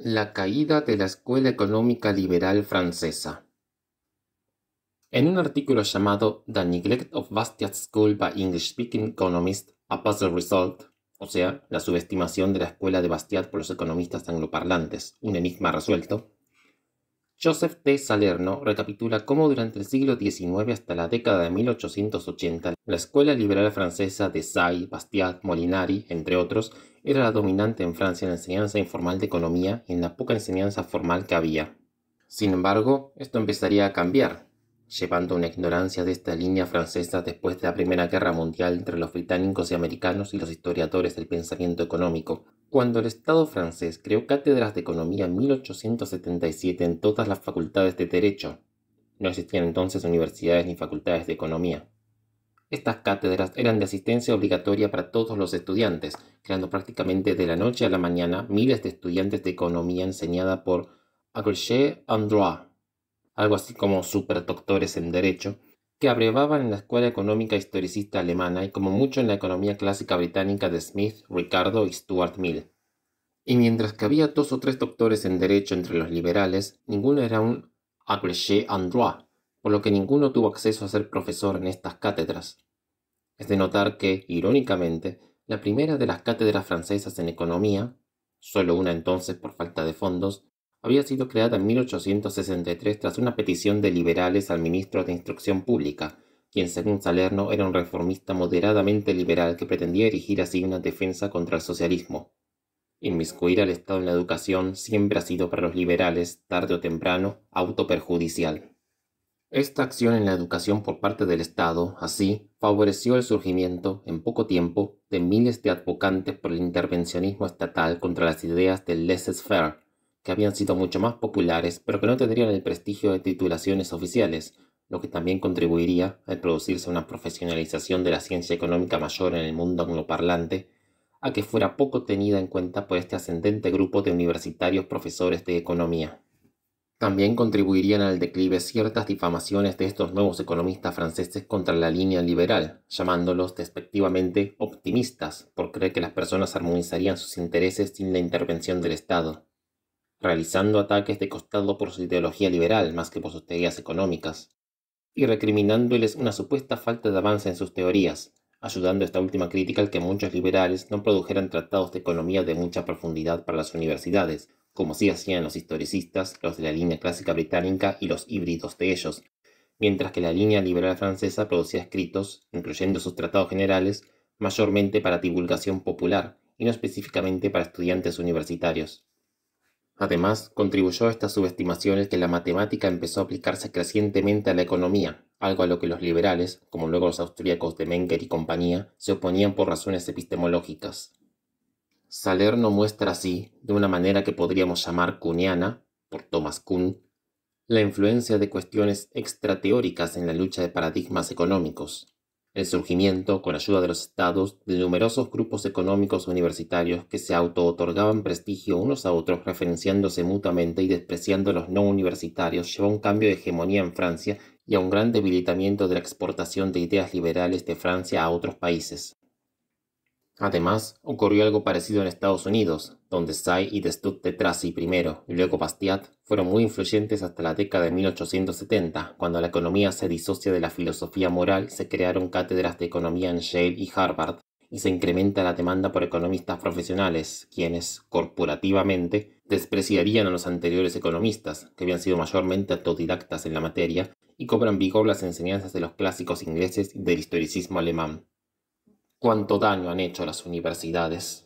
La caída de la escuela económica liberal francesa. En un artículo llamado The Neglect of Bastiat School by English-Speaking Economists, a Puzzle Result, o sea, la subestimación de la escuela de Bastiat por los economistas angloparlantes, un enigma resuelto, Joseph T. Salerno recapitula cómo durante el siglo XIX hasta la década de 1880 la escuela liberal francesa de Say, Bastiat, Molinari, entre otros, era la dominante en Francia en la enseñanza informal de economía y en la poca enseñanza formal que había. Sin embargo, esto empezaría a cambiar, llevando una ignorancia de esta línea francesa después de la Primera Guerra Mundial entre los británicos y americanos y los historiadores del pensamiento económico, cuando el Estado francés creó cátedras de economía en 1877 en todas las facultades de derecho, no existían entonces universidades ni facultades de economía. Estas cátedras eran de asistencia obligatoria para todos los estudiantes, creando prácticamente de la noche a la mañana miles de estudiantes de economía enseñada por Agrégé en algo así como superdoctores en Derecho, que abrevaban en la escuela económica historicista alemana y como mucho en la economía clásica británica de Smith, Ricardo y Stuart Mill. Y mientras que había dos o tres doctores en derecho entre los liberales, ninguno era un agrégé en droit, por lo que ninguno tuvo acceso a ser profesor en estas cátedras. Es de notar que, irónicamente, la primera de las cátedras francesas en economía, solo una entonces por falta de fondos, había sido creada en 1863 tras una petición de liberales al ministro de Instrucción Pública, quien según Salerno era un reformista moderadamente liberal que pretendía erigir así una defensa contra el socialismo. Inmiscuir al Estado en la educación siempre ha sido para los liberales, tarde o temprano, autoperjudicial. Esta acción en la educación por parte del Estado, así, favoreció el surgimiento, en poco tiempo, de miles de advocantes por el intervencionismo estatal contra las ideas del laissez-faire, que habían sido mucho más populares pero que no tendrían el prestigio de titulaciones oficiales, lo que también contribuiría al producirse una profesionalización de la ciencia económica mayor en el mundo angloparlante, a que fuera poco tenida en cuenta por este ascendente grupo de universitarios profesores de economía. También contribuirían al declive ciertas difamaciones de estos nuevos economistas franceses contra la línea liberal, llamándolos despectivamente optimistas, por creer que las personas armonizarían sus intereses sin la intervención del Estado realizando ataques de costado por su ideología liberal más que por sus teorías económicas, y recriminándoles una supuesta falta de avance en sus teorías, ayudando esta última crítica al que muchos liberales no produjeran tratados de economía de mucha profundidad para las universidades, como sí hacían los historicistas, los de la línea clásica británica y los híbridos de ellos, mientras que la línea liberal francesa producía escritos, incluyendo sus tratados generales, mayormente para divulgación popular y no específicamente para estudiantes universitarios. Además, contribuyó a estas subestimaciones que la matemática empezó a aplicarse crecientemente a la economía, algo a lo que los liberales, como luego los austríacos de Menger y compañía, se oponían por razones epistemológicas. Salerno muestra así, de una manera que podríamos llamar cuniana, por Thomas Kuhn, la influencia de cuestiones extrateóricas en la lucha de paradigmas económicos, el surgimiento, con ayuda de los estados, de numerosos grupos económicos universitarios que se auto-otorgaban prestigio unos a otros referenciándose mutuamente y despreciando a los no universitarios llevó a un cambio de hegemonía en Francia y a un gran debilitamiento de la exportación de ideas liberales de Francia a otros países. Además, ocurrió algo parecido en Estados Unidos, donde Say y Destut de Tracy primero y luego Bastiat fueron muy influyentes hasta la década de 1870, cuando la economía se disocia de la filosofía moral se crearon cátedras de economía en Yale y Harvard, y se incrementa la demanda por economistas profesionales, quienes, corporativamente, despreciarían a los anteriores economistas, que habían sido mayormente autodidactas en la materia, y cobran vigor las enseñanzas de los clásicos ingleses y del historicismo alemán cuánto daño han hecho a las universidades.